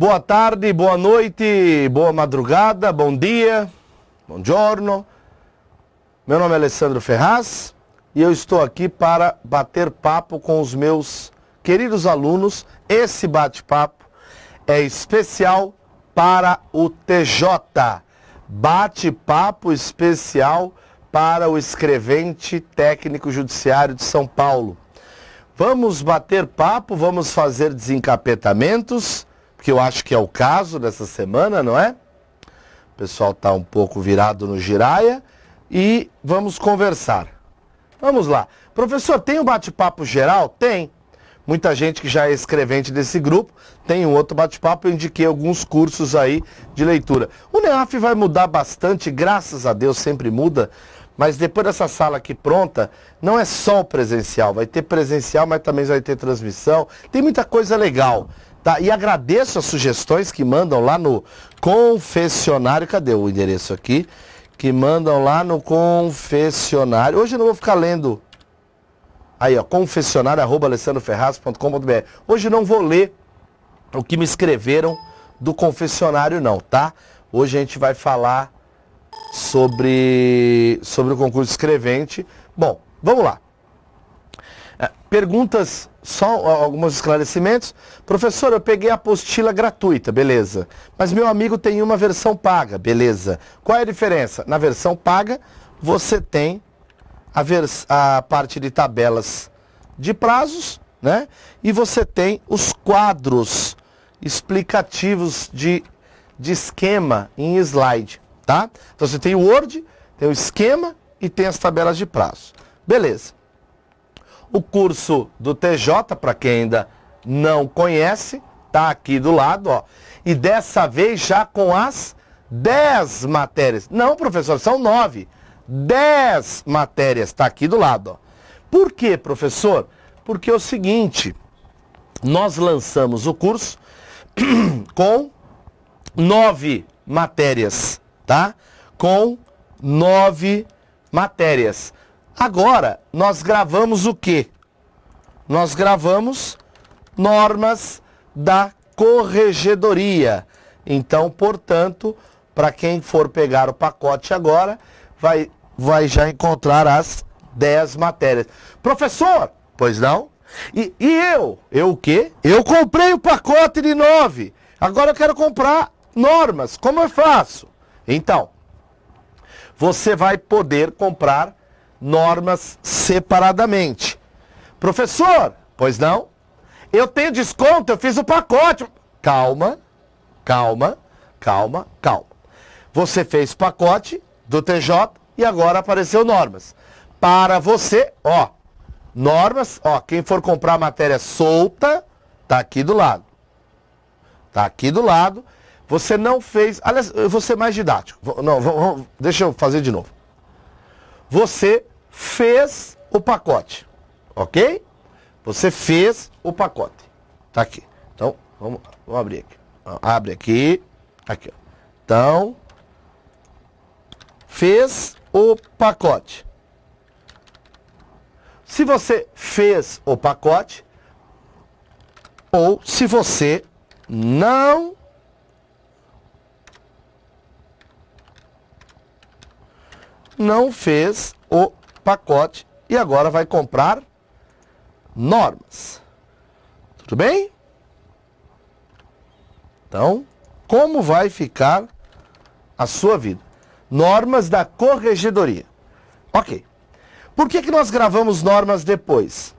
Boa tarde, boa noite, boa madrugada, bom dia, bom giorno. Meu nome é Alessandro Ferraz e eu estou aqui para bater papo com os meus queridos alunos. Esse bate-papo é especial para o TJ. Bate-papo especial para o escrevente técnico judiciário de São Paulo. Vamos bater papo, vamos fazer desencapetamentos que eu acho que é o caso dessa semana, não é? O pessoal está um pouco virado no giraia e vamos conversar. Vamos lá. Professor, tem um bate-papo geral? Tem. Muita gente que já é escrevente desse grupo tem um outro bate-papo. Eu indiquei alguns cursos aí de leitura. O NEAF vai mudar bastante, graças a Deus sempre muda. Mas depois dessa sala aqui pronta, não é só o presencial. Vai ter presencial, mas também vai ter transmissão. Tem muita coisa legal. Tá, e agradeço as sugestões que mandam lá no confessionário. Cadê o endereço aqui? Que mandam lá no confessionário. Hoje eu não vou ficar lendo. Aí, ó, confessionário.alessandroferraz.com.br. Hoje não vou ler o que me escreveram do confessionário, não, tá? Hoje a gente vai falar sobre, sobre o concurso escrevente. Bom, vamos lá. Perguntas, só alguns esclarecimentos. Professor, eu peguei a apostila gratuita, beleza. Mas meu amigo tem uma versão paga, beleza. Qual é a diferença? Na versão paga, você tem a, vers a parte de tabelas de prazos, né? E você tem os quadros explicativos de, de esquema em slide, tá? Então você tem o Word, tem o esquema e tem as tabelas de prazo. Beleza. O curso do TJ, para quem ainda não conhece, tá aqui do lado, ó. E dessa vez já com as 10 matérias. Não, professor, são 9. 10 matérias, tá aqui do lado, ó. Por quê, professor? Porque é o seguinte, nós lançamos o curso com 9 matérias, tá? Com 9 matérias. Agora, nós gravamos o quê? Nós gravamos normas da corregedoria. Então, portanto, para quem for pegar o pacote agora, vai, vai já encontrar as 10 matérias. Professor, pois não? E, e eu? Eu o quê? Eu comprei o pacote de 9. Agora eu quero comprar normas. Como eu faço? Então, você vai poder comprar normas separadamente. Professor, pois não? Eu tenho desconto, eu fiz o pacote. Calma, calma, calma, calma. Você fez pacote do TJ e agora apareceu normas. Para você, ó, normas, ó, quem for comprar matéria solta, tá aqui do lado. Tá aqui do lado. Você não fez. Aliás, eu vou ser mais didático. Não, vou, vou, deixa eu fazer de novo. Você fez o pacote, ok? Você fez o pacote. Tá aqui. Então, vamos, vamos abrir aqui. Abre aqui. Aqui, ó. Então, fez o pacote. Se você fez o pacote ou se você não não fez o pacote e agora vai comprar normas. Tudo bem? Então, como vai ficar a sua vida? Normas da corregedoria. Ok. Por que, que nós gravamos normas depois?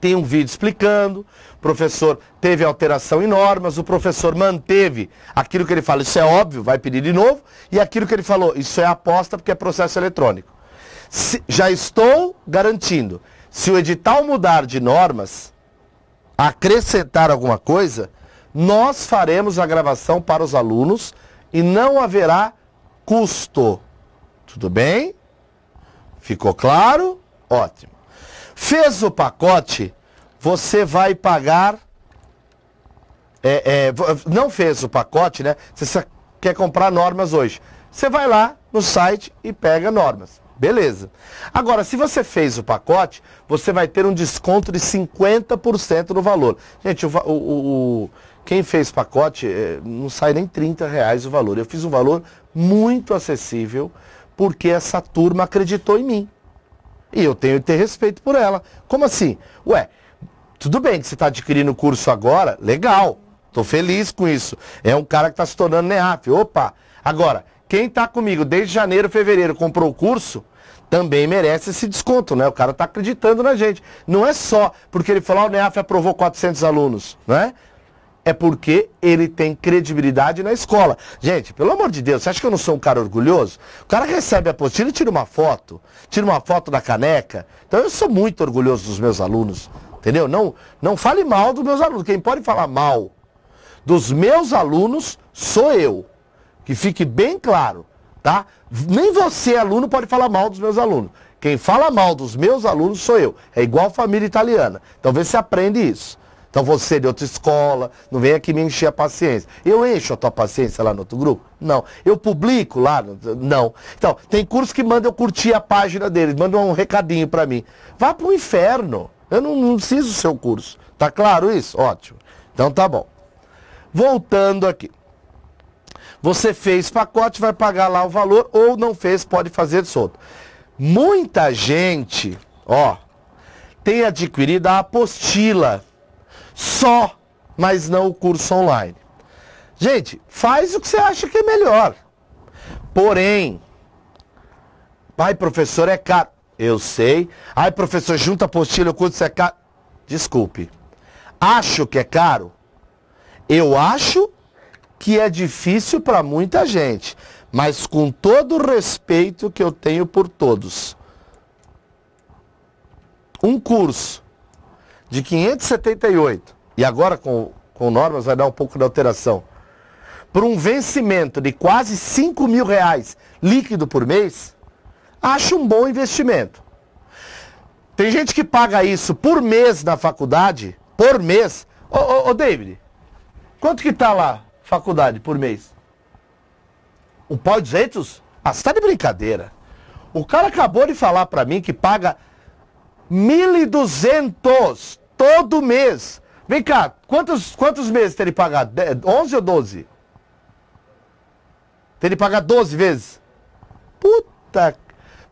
tem um vídeo explicando, o professor teve alteração em normas, o professor manteve aquilo que ele fala, isso é óbvio, vai pedir de novo, e aquilo que ele falou, isso é aposta porque é processo eletrônico. Se, já estou garantindo, se o edital mudar de normas, acrescentar alguma coisa, nós faremos a gravação para os alunos e não haverá custo. Tudo bem? Ficou claro? Ótimo. Fez o pacote, você vai pagar. É, é, não fez o pacote, né? Você quer comprar normas hoje. Você vai lá no site e pega normas. Beleza. Agora, se você fez o pacote, você vai ter um desconto de 50% no valor. Gente, o, o, o, quem fez pacote é, não sai nem 30 reais o valor. Eu fiz um valor muito acessível porque essa turma acreditou em mim. E eu tenho que ter respeito por ela. Como assim? Ué, tudo bem que você está adquirindo o curso agora, legal. Estou feliz com isso. É um cara que está se tornando NEAF. Opa! Agora, quem está comigo desde janeiro, fevereiro, comprou o curso, também merece esse desconto, né? O cara está acreditando na gente. Não é só porque ele falou, ah, o NEAF aprovou 400 alunos, né? é porque ele tem credibilidade na escola. Gente, pelo amor de Deus, você acha que eu não sou um cara orgulhoso? O cara recebe a apostila e tira uma foto, tira uma foto da caneca. Então eu sou muito orgulhoso dos meus alunos, entendeu? Não, não fale mal dos meus alunos. Quem pode falar mal dos meus alunos sou eu. Que fique bem claro, tá? Nem você, aluno, pode falar mal dos meus alunos. Quem fala mal dos meus alunos sou eu. É igual família italiana. Então vê se aprende isso. Então você de outra escola, não vem aqui me encher a paciência. Eu encho a tua paciência lá no outro grupo? Não. Eu publico lá? Não. Então, tem curso que manda eu curtir a página deles, manda um recadinho para mim. Vá pro inferno. Eu não, não preciso do seu curso. Tá claro isso? Ótimo. Então tá bom. Voltando aqui. Você fez pacote, vai pagar lá o valor, ou não fez, pode fazer solto. Muita gente, ó, tem adquirido a apostila só, mas não o curso online. Gente, faz o que você acha que é melhor. Porém, pai professor, é caro. Eu sei. Ai professor, junta apostila, o curso é caro. Desculpe. Acho que é caro? Eu acho que é difícil para muita gente, mas com todo o respeito que eu tenho por todos. Um curso de 578, e agora com, com normas vai dar um pouco de alteração, por um vencimento de quase 5 mil reais líquido por mês, acho um bom investimento. Tem gente que paga isso por mês na faculdade, por mês. Ô, ô, ô David, quanto que tá lá, faculdade, por mês? Um pau de 200? Ah, você tá de brincadeira. O cara acabou de falar para mim que paga 1.200 todo mês. Vem cá, quantos, quantos meses teria pagado? 11 ou 12? Teria pagado 12 vezes? Puta.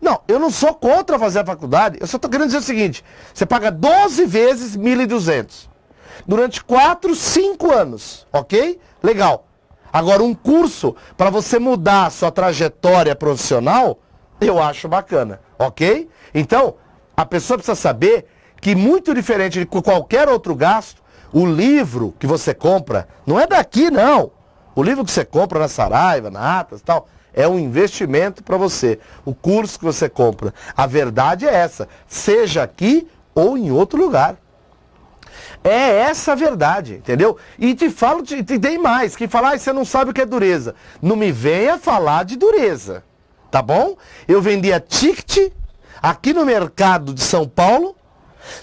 Não, eu não sou contra fazer a faculdade. Eu só estou querendo dizer o seguinte: você paga 12 vezes 1.200 durante 4, 5 anos, ok? Legal. Agora, um curso para você mudar a sua trajetória profissional, eu acho bacana, ok? Então, a pessoa precisa saber que, muito diferente de qualquer outro gasto, o livro que você compra não é daqui, não. O livro que você compra na Saraiva, na Atas e tal, é um investimento para você. O curso que você compra. A verdade é essa, seja aqui ou em outro lugar. É essa a verdade, entendeu? E te falo, te, te dei mais, que falar, ah, você não sabe o que é dureza. Não me venha falar de dureza, tá bom? Eu vendia ticket aqui no mercado de São Paulo,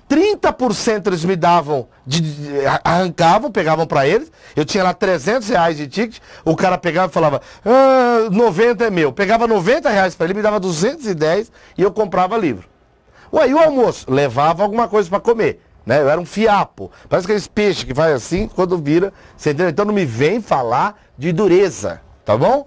30% eles me davam, de, arrancavam, pegavam para eles. Eu tinha lá 300 reais de ticket. O cara pegava e falava, ah, 90 é meu. Pegava 90 reais para ele, me dava 210 e eu comprava livro. Ué, e o almoço? Levava alguma coisa para comer. Né? Eu era um fiapo. Parece aqueles peixes que faz assim, quando vira. Você entendeu? Então não me vem falar de dureza, tá bom?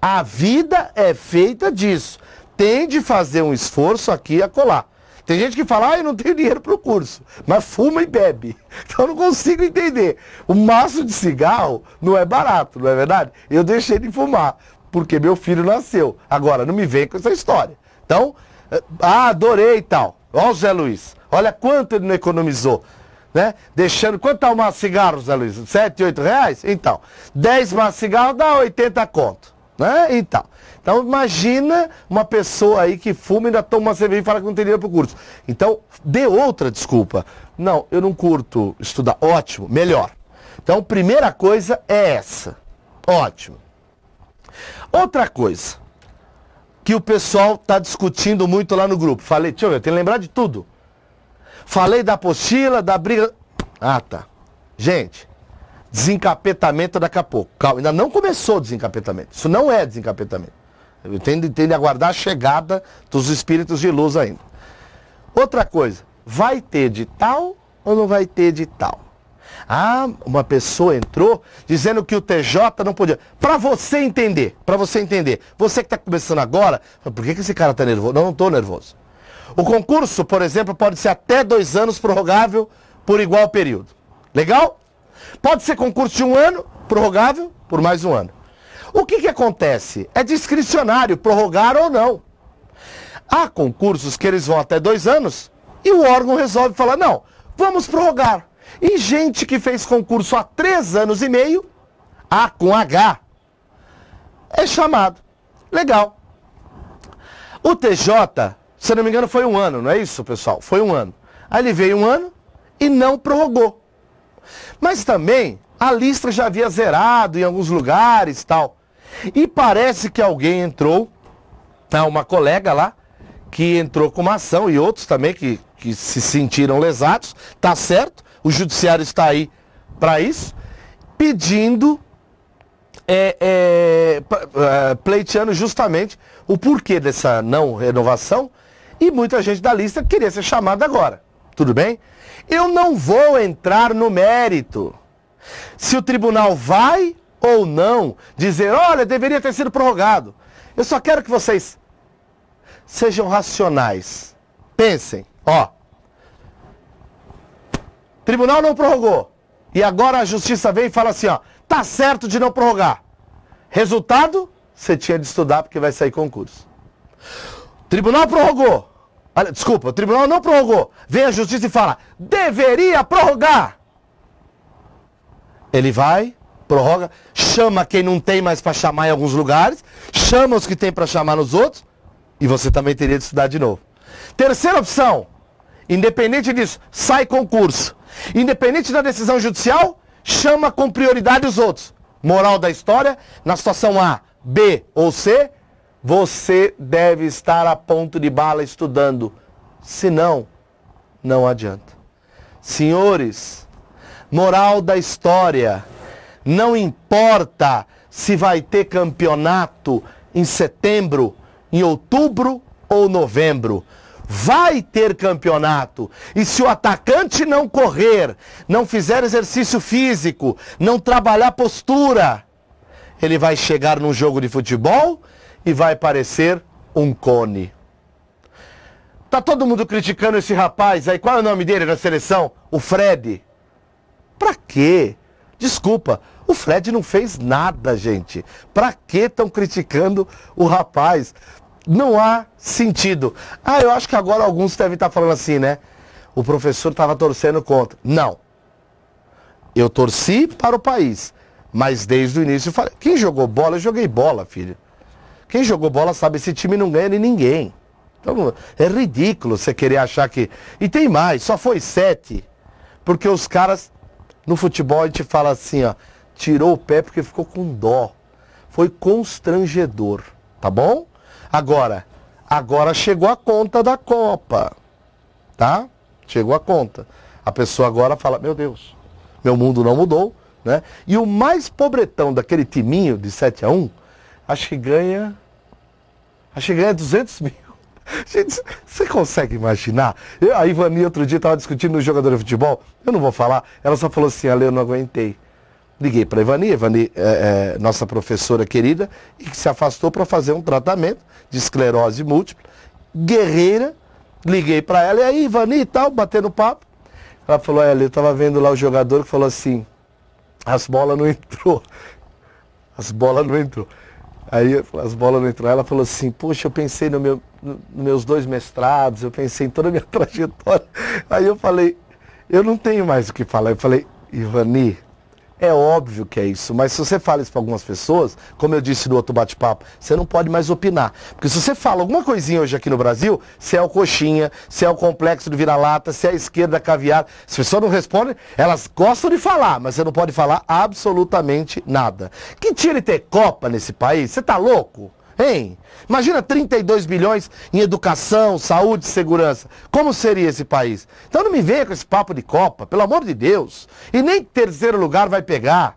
A vida é feita disso tem de fazer um esforço aqui a colar Tem gente que fala, ah, eu não tenho dinheiro para o curso, mas fuma e bebe. Então eu não consigo entender. O maço de cigarro não é barato, não é verdade? Eu deixei de fumar, porque meu filho nasceu. Agora, não me vem com essa história. Então, eh, ah, adorei e tal. Olha o Zé Luiz, olha quanto ele não economizou. Né? Deixando, quanto está o maço de cigarro, Zé Luiz? 7, 8 reais? Então, 10 maços de cigarro dá 80 conto. Né? Então, então imagina uma pessoa aí que fuma e ainda toma uma cerveja e fala que não tem dinheiro para o curso. Então, dê outra desculpa. Não, eu não curto estudar. Ótimo, melhor. Então, primeira coisa é essa. Ótimo. Outra coisa que o pessoal está discutindo muito lá no grupo. Falei, deixa eu ver, eu tenho que lembrar de tudo. Falei da apostila, da briga. Ah, tá. Gente, desencapetamento daqui a pouco. Calma, ainda não começou o desencapetamento. Isso não é desencapetamento. Tem de, tem de aguardar a chegada dos espíritos de luz ainda. Outra coisa, vai ter de tal ou não vai ter de tal? Ah, uma pessoa entrou dizendo que o TJ não podia. Para você entender, para você entender, você que está começando agora, por que, que esse cara está nervoso? Não, não estou nervoso. O concurso, por exemplo, pode ser até dois anos prorrogável por igual período. Legal? Pode ser concurso de um ano, prorrogável por mais um ano. O que, que acontece? É discricionário prorrogar ou não. Há concursos que eles vão até dois anos e o órgão resolve falar: não, vamos prorrogar. E gente que fez concurso há três anos e meio, A com H, é chamado. Legal. O TJ, se não me engano, foi um ano, não é isso, pessoal? Foi um ano. Aí ele veio um ano e não prorrogou. Mas também a lista já havia zerado em alguns lugares tal. E parece que alguém entrou, tá, uma colega lá, que entrou com uma ação e outros também que, que se sentiram lesados, tá certo? O judiciário está aí para isso, pedindo, é, é, é, pleiteando justamente o porquê dessa não renovação e muita gente da lista queria ser chamada agora. Tudo bem? Eu não vou entrar no mérito. Se o tribunal vai ou não dizer, olha, deveria ter sido prorrogado. Eu só quero que vocês sejam racionais. Pensem, ó. Tribunal não prorrogou. E agora a justiça vem e fala assim, ó, tá certo de não prorrogar. Resultado, você tinha de estudar porque vai sair concurso. Tribunal prorrogou. Desculpa, o tribunal não prorrogou. Vem a justiça e fala, deveria prorrogar. Ele vai, prorroga, chama quem não tem mais para chamar em alguns lugares, chama os que tem para chamar nos outros, e você também teria de estudar de novo. Terceira opção, independente disso, sai concurso. Independente da decisão judicial, chama com prioridade os outros. Moral da história, na situação A, B ou C, você deve estar a ponto de bala estudando. Se não, não adianta. Senhores, Moral da história: não importa se vai ter campeonato em setembro, em outubro ou novembro. Vai ter campeonato. E se o atacante não correr, não fizer exercício físico, não trabalhar postura, ele vai chegar num jogo de futebol e vai parecer um cone. Tá todo mundo criticando esse rapaz aí. Qual é o nome dele na seleção? O Fred. Pra quê? Desculpa, o Fred não fez nada, gente. Pra que estão criticando o rapaz? Não há sentido. Ah, eu acho que agora alguns devem estar tá falando assim, né? O professor estava torcendo contra. Não. Eu torci para o país. Mas desde o início eu falei, quem jogou bola, eu joguei bola, filho. Quem jogou bola sabe, esse time não ganha de ninguém. Então, é ridículo você querer achar que. E tem mais, só foi sete. Porque os caras no futebol a gente fala assim, ó, tirou o pé porque ficou com dó. Foi constrangedor, tá bom? Agora, agora chegou a conta da Copa, tá? Chegou a conta. A pessoa agora fala, meu Deus, meu mundo não mudou, né? E o mais pobretão daquele timinho de 7 a 1, acho que ganha, acho que ganha 200 mil. Gente, você consegue imaginar? Eu, a Ivani outro dia estava discutindo no um jogador de futebol, eu não vou falar, ela só falou assim, Ale, eu não aguentei. Liguei para a Ivani, Ivani é, é, nossa professora querida, e que se afastou para fazer um tratamento de esclerose múltipla, guerreira, liguei para ela, e aí Ivani e tal, batendo papo. Ela falou, olha, eu estava vendo lá o jogador que falou assim, as bolas não entrou. As bolas não entrou. Aí as bolas não entraram, ela falou assim, poxa, eu pensei no meu, no, nos meus dois mestrados, eu pensei em toda a minha trajetória. Aí eu falei, eu não tenho mais o que falar. Eu falei, Ivani, é óbvio que é isso, mas se você fala isso para algumas pessoas, como eu disse no outro bate-papo, você não pode mais opinar. Porque se você fala alguma coisinha hoje aqui no Brasil, se é o coxinha, se é o complexo do vira-lata, se é a esquerda caviar, as pessoas não respondem, elas gostam de falar, mas você não pode falar absolutamente nada. Que tira e ter Copa nesse país? Você tá louco? Hein? Imagina 32 bilhões em educação, saúde, segurança. Como seria esse país? Então não me venha com esse papo de Copa, pelo amor de Deus. E nem terceiro lugar vai pegar.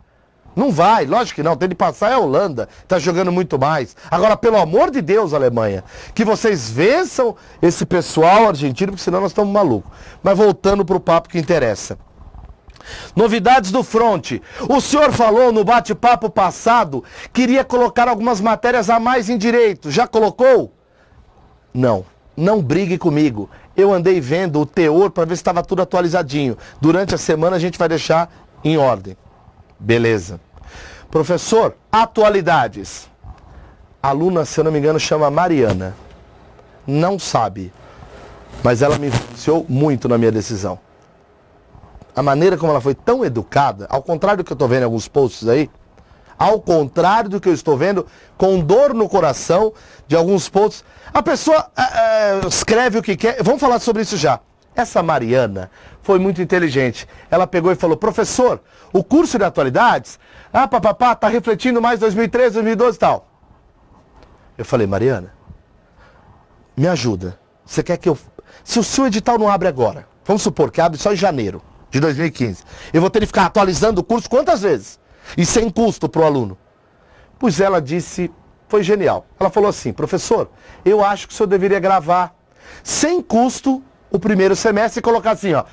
Não vai, lógico que não. Tem de passar é a Holanda. Está jogando muito mais. Agora, pelo amor de Deus, Alemanha, que vocês vençam esse pessoal argentino, porque senão nós estamos malucos. Mas voltando para o papo que interessa. Novidades do Fronte. O senhor falou no bate-papo passado queria colocar algumas matérias a mais em direito. Já colocou? Não. Não brigue comigo. Eu andei vendo o teor para ver se estava tudo atualizadinho. Durante a semana a gente vai deixar em ordem. Beleza. Professor, atualidades. Aluna, se eu não me engano, chama Mariana. Não sabe. Mas ela me influenciou muito na minha decisão a maneira como ela foi tão educada, ao contrário do que eu estou vendo em alguns posts aí, ao contrário do que eu estou vendo, com dor no coração de alguns posts, A pessoa é, escreve o que quer. Vamos falar sobre isso já. Essa Mariana foi muito inteligente. Ela pegou e falou: professor, o curso de atualidades, ah, papapá, tá refletindo mais 2013, 2012 e tal. Eu falei: Mariana, me ajuda. Você quer que eu. Se o seu edital não abre agora, vamos supor que abre só em janeiro de 2015. Eu vou ter que ficar atualizando o curso quantas vezes? E sem custo para o aluno. Pois ela disse, foi genial. Ela falou assim, professor, eu acho que o senhor deveria gravar sem custo o primeiro semestre e colocar assim, ó,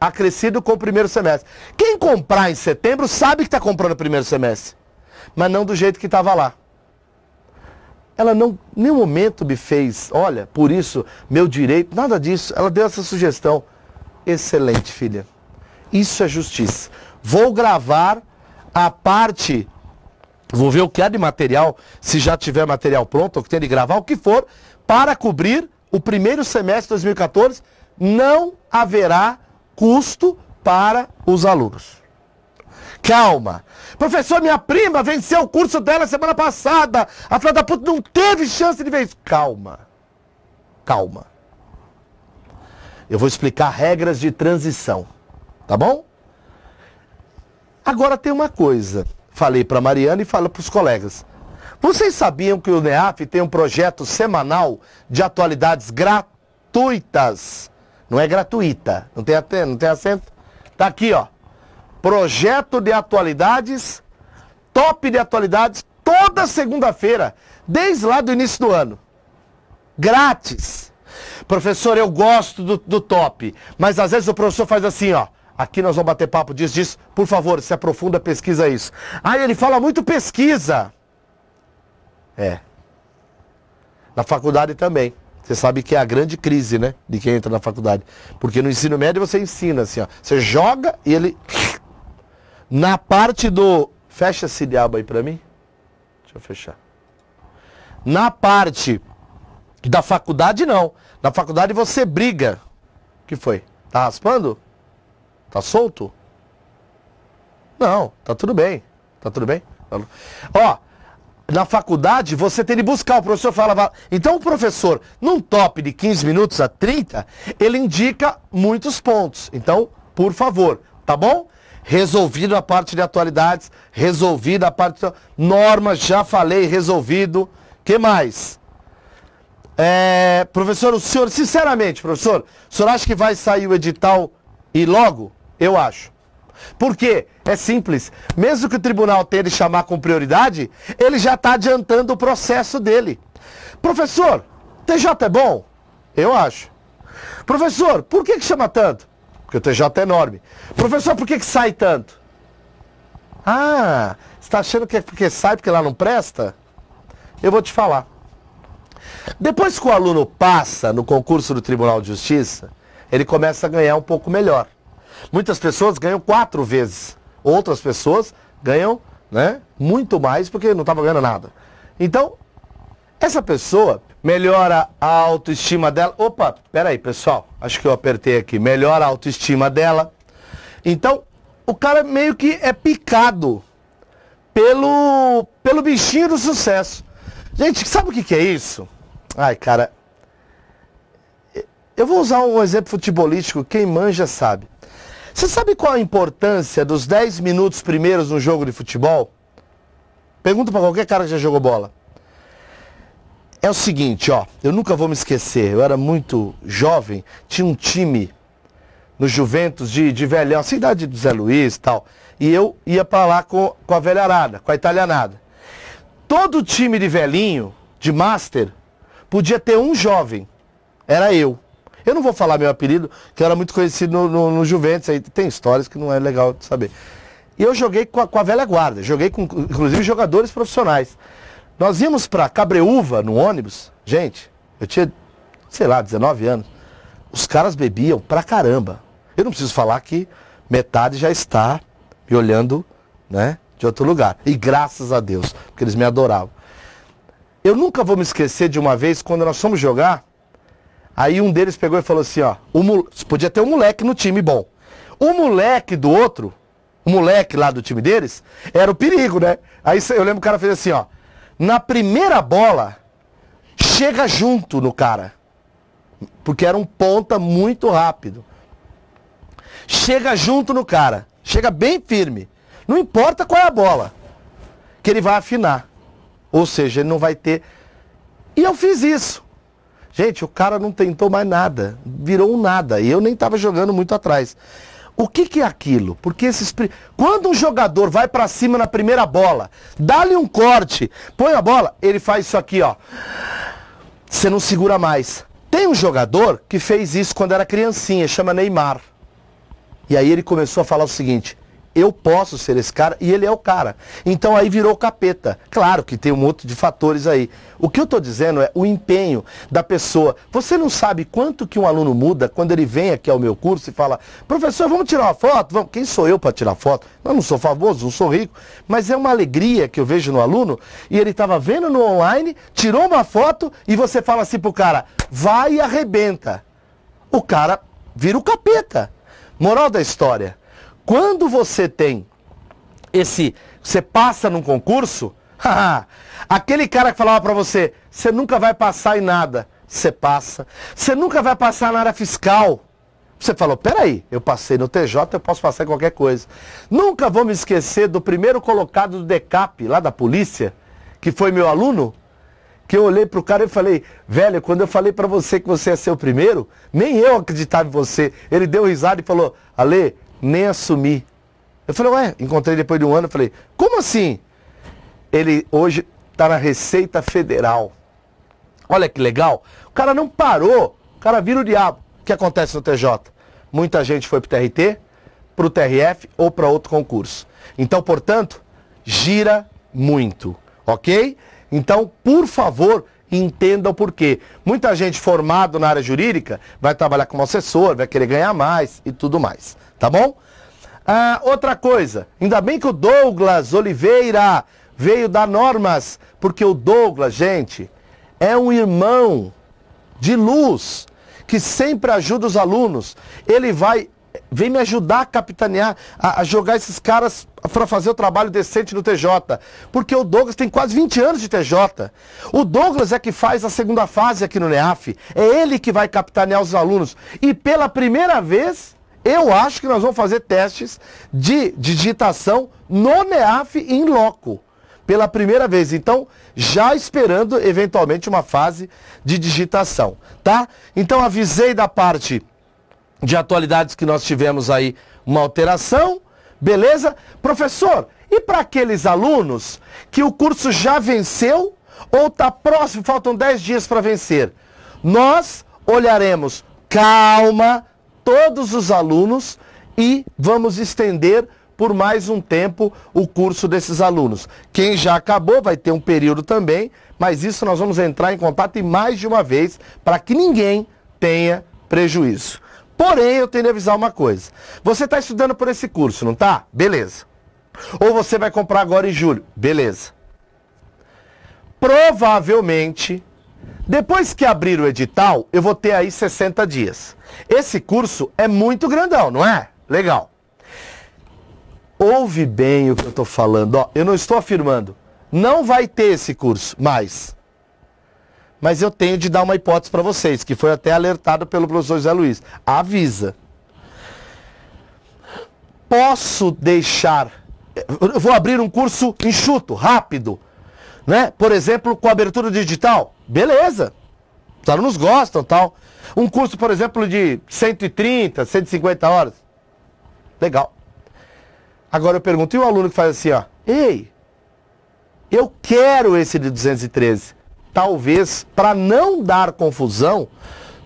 acrescido com o primeiro semestre. Quem comprar em setembro sabe que está comprando o primeiro semestre, mas não do jeito que estava lá. Ela não, nenhum momento me fez, olha, por isso, meu direito, nada disso. Ela deu essa sugestão. Excelente, filha. Isso é justiça. Vou gravar a parte. Vou ver o que há de material, se já tiver material pronto, ou que tem de gravar, o que for, para cobrir o primeiro semestre de 2014. Não haverá custo para os alunos. Calma. Professor, minha prima venceu o curso dela semana passada. A filha da puta não teve chance de vencer. Calma. Calma. Eu vou explicar regras de transição, tá bom? Agora tem uma coisa. Falei para Mariana e falo para os colegas. Vocês sabiam que o NEAF tem um projeto semanal de atualidades gratuitas? Não é gratuita, não tem, até, não tem acento? Tá aqui, ó. Projeto de atualidades, top de atualidades, toda segunda-feira, desde lá do início do ano. Grátis. Professor, eu gosto do, do top, mas às vezes o professor faz assim, ó. Aqui nós vamos bater papo disso, disso. Por favor, se aprofunda, é pesquisa isso. Aí ele fala muito pesquisa. É. Na faculdade também. Você sabe que é a grande crise, né? De quem entra na faculdade. Porque no ensino médio você ensina assim, ó. Você joga e ele. Na parte do. Fecha esse diabo aí pra mim. Deixa eu fechar. Na parte da faculdade não. Da faculdade você briga. O que foi? Tá raspando? Tá solto? Não, tá tudo bem. Tá tudo bem? Ó, na faculdade você tem de buscar, o professor fala. Então o professor, num top de 15 minutos a 30, ele indica muitos pontos. Então, por favor, tá bom? Resolvido a parte de atualidades, resolvida a parte. De... Normas, já falei, resolvido. que mais? É, professor, o senhor, sinceramente, professor, o senhor acha que vai sair o edital e logo? Eu acho. Por quê? É simples. Mesmo que o tribunal tenha de chamar com prioridade, ele já está adiantando o processo dele. Professor, TJ é bom? Eu acho. Professor, por que, que chama tanto? Porque o TJ é enorme. Professor, por que, que sai tanto? Ah, você está achando que é porque sai, porque lá não presta? Eu vou te falar. Depois que o aluno passa no concurso do Tribunal de Justiça, ele começa a ganhar um pouco melhor. Muitas pessoas ganham quatro vezes, outras pessoas ganham né, muito mais porque não estava ganhando nada. Então, essa pessoa melhora a autoestima dela. Opa, peraí, pessoal, acho que eu apertei aqui. Melhora a autoestima dela. Então, o cara meio que é picado pelo, pelo bichinho do sucesso. Gente, sabe o que, que é isso? Ai, cara. Eu vou usar um exemplo futebolístico, quem manja sabe. Você sabe qual a importância dos 10 minutos primeiros no jogo de futebol? Pergunta para qualquer cara que já jogou bola. É o seguinte, ó, eu nunca vou me esquecer, eu era muito jovem, tinha um time no Juventus de, de velhão, cidade assim, do Zé Luiz e tal. E eu ia para lá com, com a velharada, com a italianada. Todo time de velhinho, de master, podia ter um jovem. Era eu. Eu não vou falar meu apelido, que eu era muito conhecido no, no, no Juventus, aí tem histórias que não é legal de saber. E eu joguei com a, com a velha guarda, joguei com inclusive jogadores profissionais. Nós íamos para Cabreúva no ônibus, gente, eu tinha, sei lá, 19 anos. Os caras bebiam pra caramba. Eu não preciso falar que metade já está me olhando, né? de outro lugar. E graças a Deus, porque eles me adoravam. Eu nunca vou me esquecer de uma vez, quando nós fomos jogar, aí um deles pegou e falou assim, ó, um, podia ter um moleque no time bom. O moleque do outro, o moleque lá do time deles, era o perigo, né? Aí eu lembro que o cara fez assim, ó, na primeira bola, chega junto no cara. Porque era um ponta muito rápido. Chega junto no cara. Chega bem firme. Não importa qual é a bola, que ele vai afinar. Ou seja, ele não vai ter. E eu fiz isso. Gente, o cara não tentou mais nada, virou um nada. E eu nem estava jogando muito atrás. O que, que, é aquilo? Porque esses. Quando um jogador vai para cima na primeira bola, dá-lhe um corte, põe a bola, ele faz isso aqui, ó. Você não segura mais. Tem um jogador que fez isso quando era criancinha, chama Neymar. E aí ele começou a falar o seguinte: eu posso ser esse cara e ele é o cara. Então aí virou capeta. Claro que tem um monte de fatores aí. O que eu estou dizendo é o empenho da pessoa. Você não sabe quanto que um aluno muda quando ele vem aqui ao meu curso e fala, professor, vamos tirar uma foto? Vamos. Quem sou eu para tirar foto? Eu não sou famoso, não sou rico, mas é uma alegria que eu vejo no aluno e ele estava vendo no online, tirou uma foto e você fala assim pro cara, vai e arrebenta. O cara vira o capeta. Moral da história. Quando você tem esse, você passa num concurso, aquele cara que falava para você, você nunca vai passar em nada, você passa. Você nunca vai passar na área fiscal. Você falou, peraí, eu passei no TJ, eu posso passar em qualquer coisa. Nunca vou me esquecer do primeiro colocado do DECAP, lá da polícia, que foi meu aluno, que eu olhei pro cara e falei, velho, quando eu falei para você que você ia ser o primeiro, nem eu acreditava em você. Ele deu risada e falou, Ale, nem assumi. Eu falei, ué, encontrei depois de um ano, falei, como assim? Ele hoje está na Receita Federal. Olha que legal. O cara não parou, o cara vira o diabo. O que acontece no TJ? Muita gente foi para o TRT, para o TRF ou para outro concurso. Então, portanto, gira muito, ok? Então, por favor, entenda o porquê. Muita gente formada na área jurídica vai trabalhar como assessor, vai querer ganhar mais e tudo mais, tá bom? Ah, outra coisa, ainda bem que o Douglas Oliveira veio dar normas, porque o Douglas, gente, é um irmão de luz que sempre ajuda os alunos. Ele vai Vem me ajudar a capitanear, a, a jogar esses caras para fazer o trabalho decente no TJ. Porque o Douglas tem quase 20 anos de TJ. O Douglas é que faz a segunda fase aqui no NEAF. É ele que vai capitanear os alunos. E pela primeira vez, eu acho que nós vamos fazer testes de digitação no NEAF em loco. Pela primeira vez. Então, já esperando eventualmente uma fase de digitação. Tá? Então, avisei da parte de atualidades que nós tivemos aí uma alteração, beleza? Professor, e para aqueles alunos que o curso já venceu ou está próximo, faltam 10 dias para vencer? Nós olharemos calma todos os alunos e vamos estender por mais um tempo o curso desses alunos. Quem já acabou vai ter um período também, mas isso nós vamos entrar em contato e mais de uma vez para que ninguém tenha prejuízo. Porém, eu tenho que avisar uma coisa. Você está estudando por esse curso, não tá? Beleza. Ou você vai comprar agora em julho. Beleza. Provavelmente, depois que abrir o edital, eu vou ter aí 60 dias. Esse curso é muito grandão, não é? Legal. Ouve bem o que eu estou falando. Ó, eu não estou afirmando. Não vai ter esse curso, mas mas eu tenho de dar uma hipótese para vocês, que foi até alertado pelo professor José Luiz. Avisa. Posso deixar. Eu vou abrir um curso enxuto, rápido. Né? Por exemplo, com abertura digital. Beleza. Os alunos gostam tal. Um curso, por exemplo, de 130, 150 horas. Legal. Agora eu pergunto, e o aluno que faz assim, ó? Ei, eu quero esse de 213. Talvez, para não dar confusão,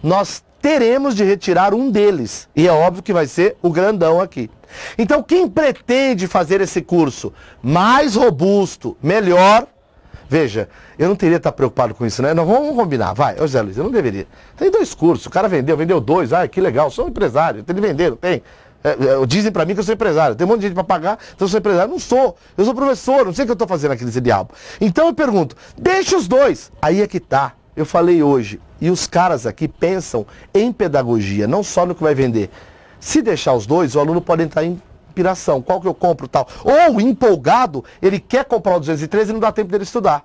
nós teremos de retirar um deles. E é óbvio que vai ser o grandão aqui. Então, quem pretende fazer esse curso mais robusto, melhor, veja, eu não teria que estar preocupado com isso, né? Nós vamos combinar, vai, José Luiz, eu não deveria. Tem dois cursos, o cara vendeu, vendeu dois, ah, que legal, sou um empresário, tem vender tem. É, é, dizem para mim que eu sou empresário. Tem um monte de gente para pagar, então eu sou empresário. Não sou. Eu sou professor, não sei o que eu estou fazendo aqui nesse diabo. Então eu pergunto, deixa os dois. Aí é que tá. Eu falei hoje, e os caras aqui pensam em pedagogia, não só no que vai vender. Se deixar os dois, o aluno pode entrar em inspiração, qual que eu compro tal. Ou empolgado, ele quer comprar o 213 e não dá tempo dele estudar.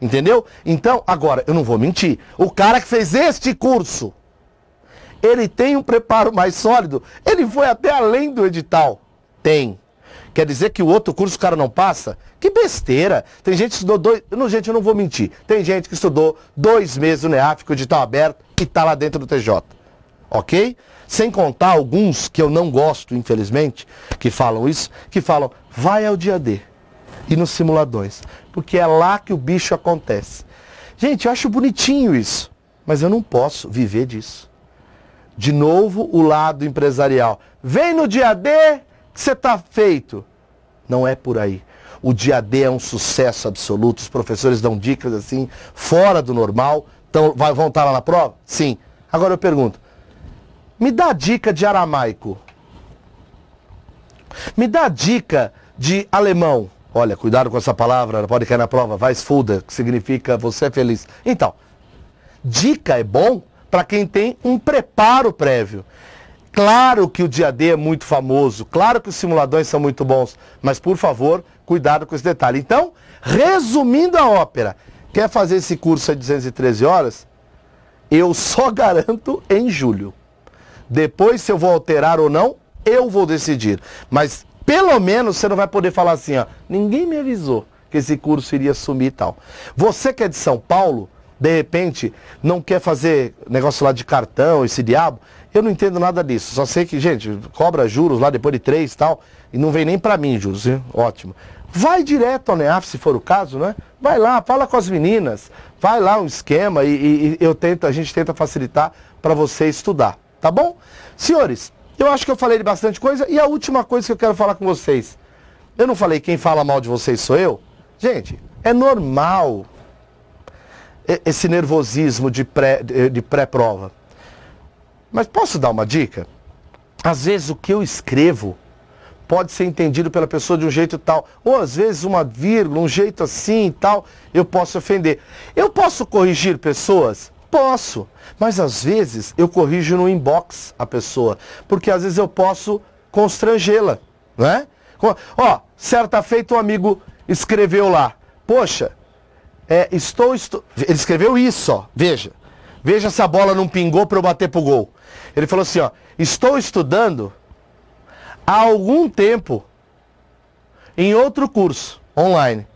Entendeu? Então, agora, eu não vou mentir. O cara que fez este curso ele tem um preparo mais sólido, ele foi até além do edital. Tem. Quer dizer que o outro curso o cara não passa? Que besteira! Tem gente que estudou dois. Não, gente, eu não vou mentir. Tem gente que estudou dois meses no NEAF, com o edital aberto, e está lá dentro do TJ. Ok? Sem contar alguns que eu não gosto, infelizmente, que falam isso, que falam, vai ao dia D e nos simuladores, porque é lá que o bicho acontece. Gente, eu acho bonitinho isso, mas eu não posso viver disso. De novo, o lado empresarial. Vem no dia D que você está feito. Não é por aí. O dia D é um sucesso absoluto. Os professores dão dicas assim, fora do normal. Então, vai, vão estar tá lá na prova? Sim. Agora eu pergunto. Me dá dica de aramaico. Me dá dica de alemão. Olha, cuidado com essa palavra, pode cair na prova. Vai, fuda, que significa você é feliz. Então, dica é bom, para quem tem um preparo prévio. Claro que o dia D é muito famoso, claro que os simuladores são muito bons, mas por favor, cuidado com esse detalhe. Então, resumindo a ópera, quer fazer esse curso a 213 horas? Eu só garanto em julho. Depois, se eu vou alterar ou não, eu vou decidir. Mas pelo menos você não vai poder falar assim, ó, ninguém me avisou que esse curso iria sumir e tal. Você que é de São Paulo, de repente não quer fazer negócio lá de cartão, esse diabo. Eu não entendo nada disso. Só sei que, gente, cobra juros lá depois de três e tal. E não vem nem para mim, juros, ótimo. Vai direto ao NEAF, se for o caso, né? Vai lá, fala com as meninas, vai lá um esquema e, e, e eu tento, a gente tenta facilitar para você estudar, tá bom? Senhores, eu acho que eu falei de bastante coisa e a última coisa que eu quero falar com vocês. Eu não falei quem fala mal de vocês sou eu? Gente, é normal esse nervosismo de pré-prova. De pré -prova. Mas posso dar uma dica? Às vezes o que eu escrevo pode ser entendido pela pessoa de um jeito tal, ou às vezes uma vírgula, um jeito assim e tal, eu posso ofender. Eu posso corrigir pessoas? Posso, mas às vezes eu corrijo no inbox a pessoa, porque às vezes eu posso constrangê-la, né? Ó, certa feita um amigo escreveu lá, poxa, é, estou, estou, Ele escreveu isso, ó. Veja. Veja se a bola não pingou para eu bater pro gol. Ele falou assim, ó. Estou estudando há algum tempo em outro curso online.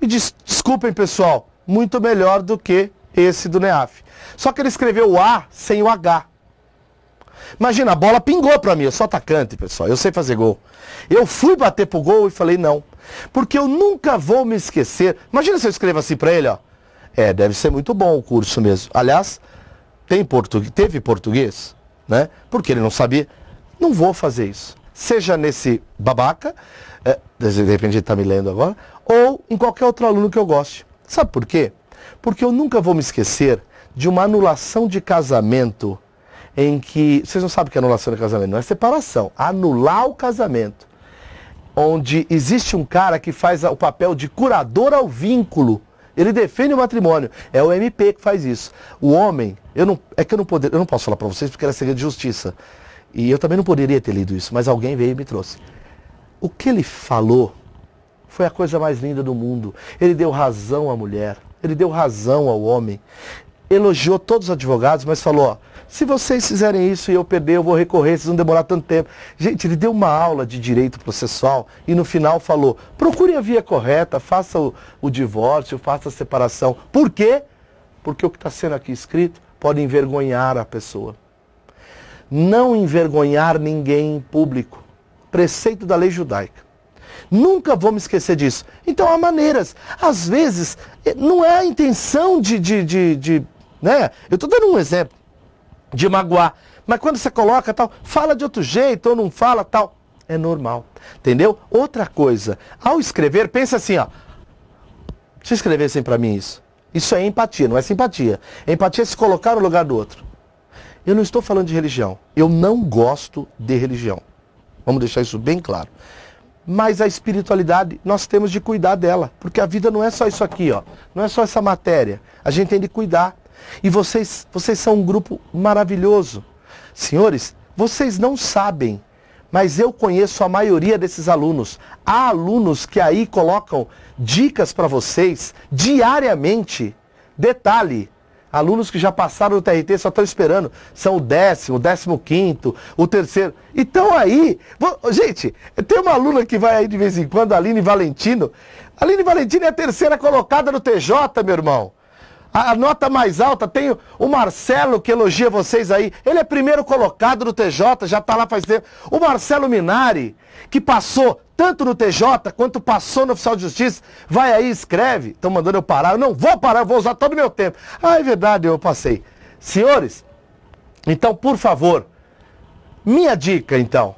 Me des, desculpem, pessoal, muito melhor do que esse do NEAF. Só que ele escreveu o A sem o H. Imagina, a bola pingou para mim, eu sou atacante, pessoal, eu sei fazer gol. Eu fui bater pro gol e falei não. Porque eu nunca vou me esquecer. Imagina se eu escrevo assim para ele, ó. É, deve ser muito bom o curso mesmo. Aliás, tem português, teve português, né? Porque ele não sabia. Não vou fazer isso. Seja nesse babaca, é, de repente ele está me lendo agora, ou em qualquer outro aluno que eu goste. Sabe por quê? Porque eu nunca vou me esquecer de uma anulação de casamento em que. Vocês não sabem o que é anulação de casamento, não é separação. Anular o casamento onde existe um cara que faz o papel de curador ao vínculo. Ele defende o matrimônio. É o MP que faz isso. O homem, eu não, é que eu não, eu não posso falar para vocês porque era segredo de justiça. E eu também não poderia ter lido isso, mas alguém veio e me trouxe. O que ele falou foi a coisa mais linda do mundo. Ele deu razão à mulher, ele deu razão ao homem. Elogiou todos os advogados, mas falou: ó, se vocês fizerem isso e eu perder, eu vou recorrer, vocês vão demorar tanto tempo. Gente, ele deu uma aula de direito processual e no final falou: procure a via correta, faça o, o divórcio, faça a separação. Por quê? Porque o que está sendo aqui escrito pode envergonhar a pessoa. Não envergonhar ninguém em público. Preceito da lei judaica. Nunca vou me esquecer disso. Então há maneiras. Às vezes, eh, não é a intenção de. de, de, de né? Eu estou dando um exemplo de magoar. Mas quando você coloca tal, fala de outro jeito ou não fala tal, é normal. Entendeu? Outra coisa, ao escrever, pensa assim, ó. se escrevessem para mim isso. Isso é empatia, não é simpatia. Empatia é se colocar no lugar do outro. Eu não estou falando de religião. Eu não gosto de religião. Vamos deixar isso bem claro. Mas a espiritualidade, nós temos de cuidar dela. Porque a vida não é só isso aqui, ó. Não é só essa matéria. A gente tem de cuidar e vocês, vocês são um grupo maravilhoso. Senhores, vocês não sabem, mas eu conheço a maioria desses alunos. Há alunos que aí colocam dicas para vocês diariamente. Detalhe, alunos que já passaram do TRT só estão esperando. São o décimo, o décimo quinto, o terceiro. Então aí, gente, tem uma aluna que vai aí de vez em quando, a Aline Valentino. A Aline Valentino é a terceira colocada no TJ, meu irmão. A, nota mais alta tem o Marcelo que elogia vocês aí. Ele é primeiro colocado no TJ, já está lá faz tempo. O Marcelo Minari, que passou tanto no TJ quanto passou no oficial de justiça, vai aí, escreve. Estão mandando eu parar. Eu não vou parar, eu vou usar todo o meu tempo. Ah, é verdade, eu passei. Senhores, então, por favor, minha dica então.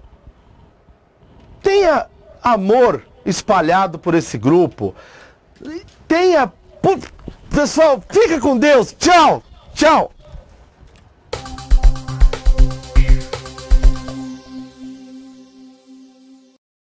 Tenha amor espalhado por esse grupo. Tenha. Por Pessoal, fica com Deus. Tchau, tchau.